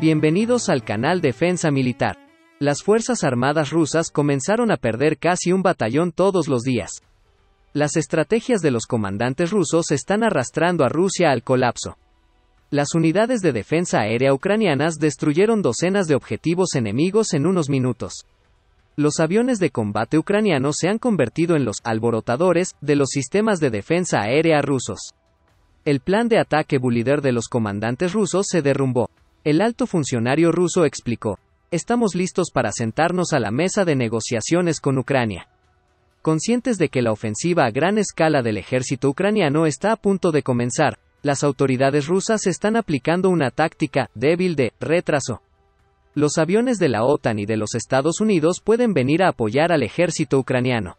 Bienvenidos al canal Defensa Militar. Las Fuerzas Armadas rusas comenzaron a perder casi un batallón todos los días. Las estrategias de los comandantes rusos están arrastrando a Rusia al colapso. Las unidades de defensa aérea ucranianas destruyeron docenas de objetivos enemigos en unos minutos los aviones de combate ucranianos se han convertido en los alborotadores de los sistemas de defensa aérea rusos. El plan de ataque Bulider de los comandantes rusos se derrumbó. El alto funcionario ruso explicó, estamos listos para sentarnos a la mesa de negociaciones con Ucrania. Conscientes de que la ofensiva a gran escala del ejército ucraniano está a punto de comenzar, las autoridades rusas están aplicando una táctica débil de retraso los aviones de la OTAN y de los Estados Unidos pueden venir a apoyar al ejército ucraniano.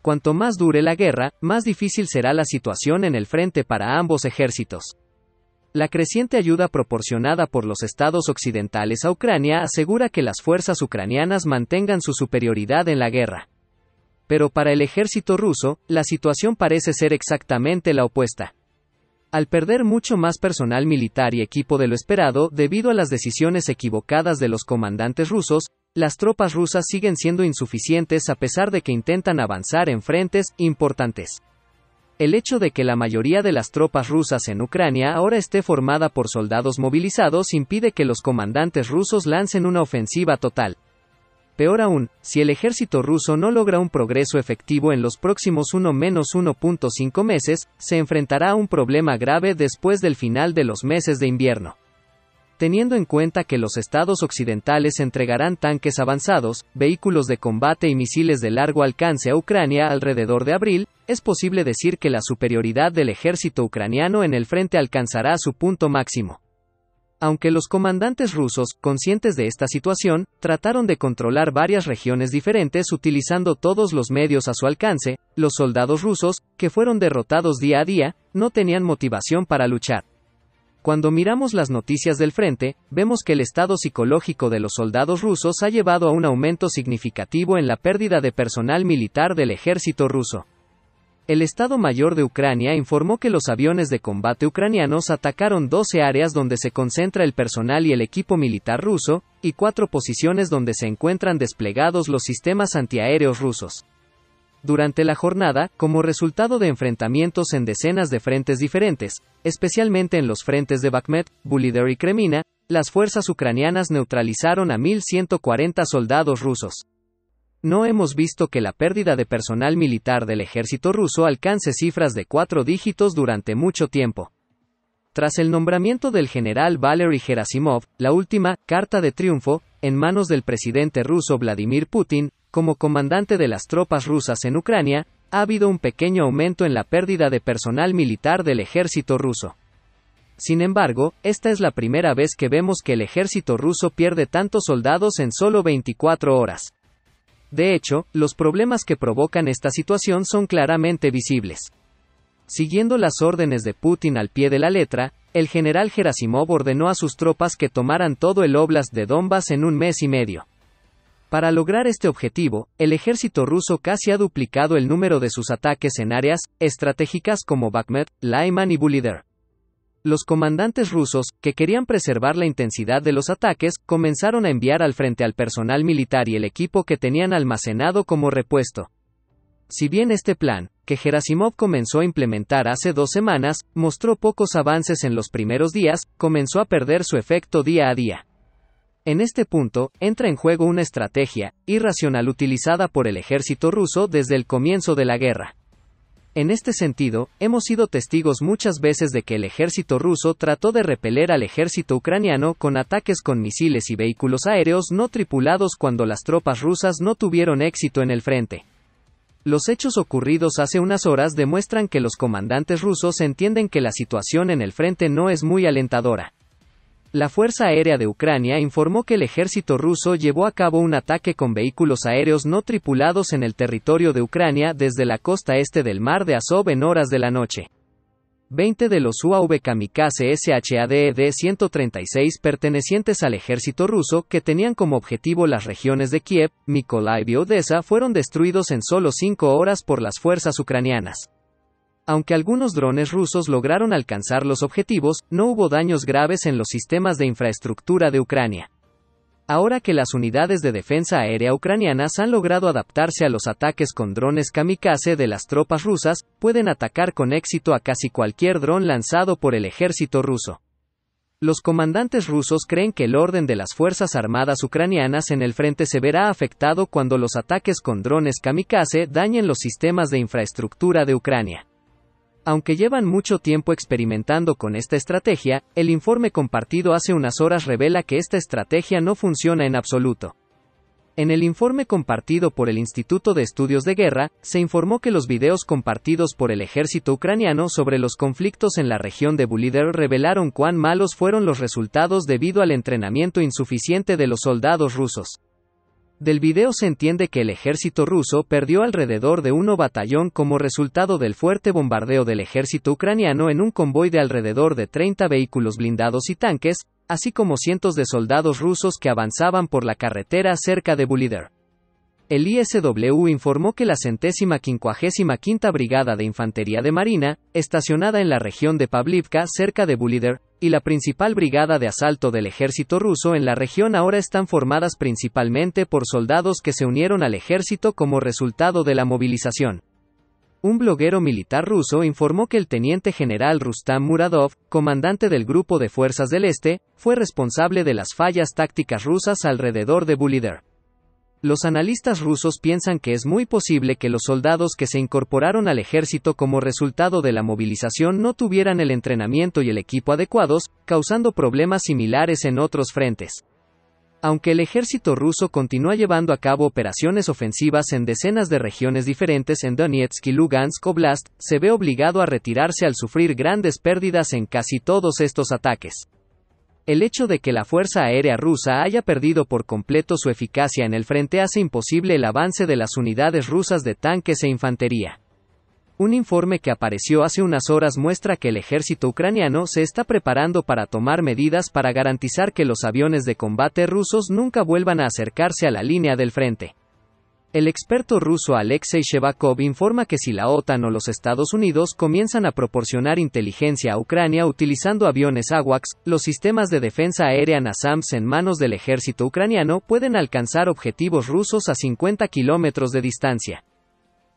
Cuanto más dure la guerra, más difícil será la situación en el frente para ambos ejércitos. La creciente ayuda proporcionada por los estados occidentales a Ucrania asegura que las fuerzas ucranianas mantengan su superioridad en la guerra. Pero para el ejército ruso, la situación parece ser exactamente la opuesta. Al perder mucho más personal militar y equipo de lo esperado debido a las decisiones equivocadas de los comandantes rusos, las tropas rusas siguen siendo insuficientes a pesar de que intentan avanzar en frentes importantes. El hecho de que la mayoría de las tropas rusas en Ucrania ahora esté formada por soldados movilizados impide que los comandantes rusos lancen una ofensiva total. Peor aún, si el ejército ruso no logra un progreso efectivo en los próximos 1-1.5 meses, se enfrentará a un problema grave después del final de los meses de invierno. Teniendo en cuenta que los estados occidentales entregarán tanques avanzados, vehículos de combate y misiles de largo alcance a Ucrania alrededor de abril, es posible decir que la superioridad del ejército ucraniano en el frente alcanzará su punto máximo aunque los comandantes rusos, conscientes de esta situación, trataron de controlar varias regiones diferentes utilizando todos los medios a su alcance, los soldados rusos, que fueron derrotados día a día, no tenían motivación para luchar. Cuando miramos las noticias del frente, vemos que el estado psicológico de los soldados rusos ha llevado a un aumento significativo en la pérdida de personal militar del ejército ruso. El Estado Mayor de Ucrania informó que los aviones de combate ucranianos atacaron 12 áreas donde se concentra el personal y el equipo militar ruso, y cuatro posiciones donde se encuentran desplegados los sistemas antiaéreos rusos. Durante la jornada, como resultado de enfrentamientos en decenas de frentes diferentes, especialmente en los frentes de Bakhmet, Bulider y Kremina, las fuerzas ucranianas neutralizaron a 1.140 soldados rusos no hemos visto que la pérdida de personal militar del ejército ruso alcance cifras de cuatro dígitos durante mucho tiempo. Tras el nombramiento del general Valery Gerasimov, la última carta de triunfo, en manos del presidente ruso Vladimir Putin, como comandante de las tropas rusas en Ucrania, ha habido un pequeño aumento en la pérdida de personal militar del ejército ruso. Sin embargo, esta es la primera vez que vemos que el ejército ruso pierde tantos soldados en solo 24 horas. De hecho, los problemas que provocan esta situación son claramente visibles. Siguiendo las órdenes de Putin al pie de la letra, el general Gerasimov ordenó a sus tropas que tomaran todo el oblast de Donbass en un mes y medio. Para lograr este objetivo, el ejército ruso casi ha duplicado el número de sus ataques en áreas estratégicas como Bakhmut, Lyman y Bulider. Los comandantes rusos, que querían preservar la intensidad de los ataques, comenzaron a enviar al frente al personal militar y el equipo que tenían almacenado como repuesto. Si bien este plan, que Gerasimov comenzó a implementar hace dos semanas, mostró pocos avances en los primeros días, comenzó a perder su efecto día a día. En este punto, entra en juego una estrategia, irracional utilizada por el ejército ruso desde el comienzo de la guerra. En este sentido, hemos sido testigos muchas veces de que el ejército ruso trató de repeler al ejército ucraniano con ataques con misiles y vehículos aéreos no tripulados cuando las tropas rusas no tuvieron éxito en el frente. Los hechos ocurridos hace unas horas demuestran que los comandantes rusos entienden que la situación en el frente no es muy alentadora. La Fuerza Aérea de Ucrania informó que el ejército ruso llevó a cabo un ataque con vehículos aéreos no tripulados en el territorio de Ucrania desde la costa este del mar de Azov en horas de la noche. 20 de los UAV kamikaze SHADED-136 e pertenecientes al ejército ruso que tenían como objetivo las regiones de Kiev, Mykolaiv y Odessa fueron destruidos en solo 5 horas por las fuerzas ucranianas. Aunque algunos drones rusos lograron alcanzar los objetivos, no hubo daños graves en los sistemas de infraestructura de Ucrania. Ahora que las unidades de defensa aérea ucranianas han logrado adaptarse a los ataques con drones kamikaze de las tropas rusas, pueden atacar con éxito a casi cualquier dron lanzado por el ejército ruso. Los comandantes rusos creen que el orden de las Fuerzas Armadas ucranianas en el frente se verá afectado cuando los ataques con drones kamikaze dañen los sistemas de infraestructura de Ucrania. Aunque llevan mucho tiempo experimentando con esta estrategia, el informe compartido hace unas horas revela que esta estrategia no funciona en absoluto. En el informe compartido por el Instituto de Estudios de Guerra, se informó que los videos compartidos por el ejército ucraniano sobre los conflictos en la región de Bulider revelaron cuán malos fueron los resultados debido al entrenamiento insuficiente de los soldados rusos. Del video se entiende que el ejército ruso perdió alrededor de uno batallón como resultado del fuerte bombardeo del ejército ucraniano en un convoy de alrededor de 30 vehículos blindados y tanques, así como cientos de soldados rusos que avanzaban por la carretera cerca de Bulider el ISW informó que la centésima quincuagésima quinta Brigada de Infantería de Marina, estacionada en la región de Pavlivka cerca de Bulider, y la principal brigada de asalto del ejército ruso en la región ahora están formadas principalmente por soldados que se unieron al ejército como resultado de la movilización. Un bloguero militar ruso informó que el teniente general Rustam Muradov, comandante del Grupo de Fuerzas del Este, fue responsable de las fallas tácticas rusas alrededor de Bulider. Los analistas rusos piensan que es muy posible que los soldados que se incorporaron al ejército como resultado de la movilización no tuvieran el entrenamiento y el equipo adecuados, causando problemas similares en otros frentes. Aunque el ejército ruso continúa llevando a cabo operaciones ofensivas en decenas de regiones diferentes en Donetsk y Lugansk Oblast, se ve obligado a retirarse al sufrir grandes pérdidas en casi todos estos ataques. El hecho de que la Fuerza Aérea rusa haya perdido por completo su eficacia en el frente hace imposible el avance de las unidades rusas de tanques e infantería. Un informe que apareció hace unas horas muestra que el ejército ucraniano se está preparando para tomar medidas para garantizar que los aviones de combate rusos nunca vuelvan a acercarse a la línea del frente. El experto ruso Alexei Shevakov informa que si la OTAN o los Estados Unidos comienzan a proporcionar inteligencia a Ucrania utilizando aviones AWACS, los sistemas de defensa aérea NASAMS en manos del ejército ucraniano pueden alcanzar objetivos rusos a 50 kilómetros de distancia.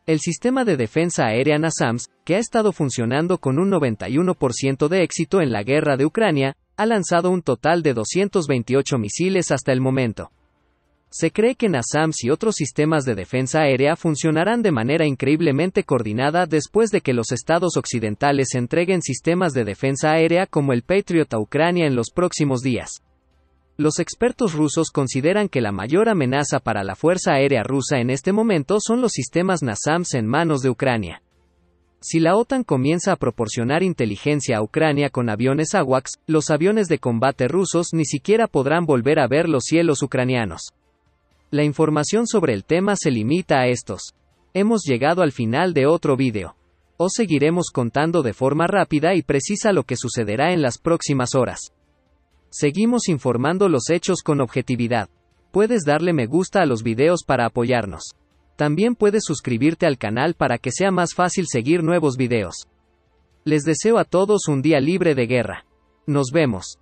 El sistema de defensa aérea NASAMS, que ha estado funcionando con un 91% de éxito en la guerra de Ucrania, ha lanzado un total de 228 misiles hasta el momento. Se cree que NASAMS y otros sistemas de defensa aérea funcionarán de manera increíblemente coordinada después de que los estados occidentales entreguen sistemas de defensa aérea como el Patriot a Ucrania en los próximos días. Los expertos rusos consideran que la mayor amenaza para la Fuerza Aérea rusa en este momento son los sistemas NASAMS en manos de Ucrania. Si la OTAN comienza a proporcionar inteligencia a Ucrania con aviones AWACS, los aviones de combate rusos ni siquiera podrán volver a ver los cielos ucranianos. La información sobre el tema se limita a estos. Hemos llegado al final de otro vídeo. Os seguiremos contando de forma rápida y precisa lo que sucederá en las próximas horas. Seguimos informando los hechos con objetividad. Puedes darle me gusta a los videos para apoyarnos. También puedes suscribirte al canal para que sea más fácil seguir nuevos videos. Les deseo a todos un día libre de guerra. Nos vemos.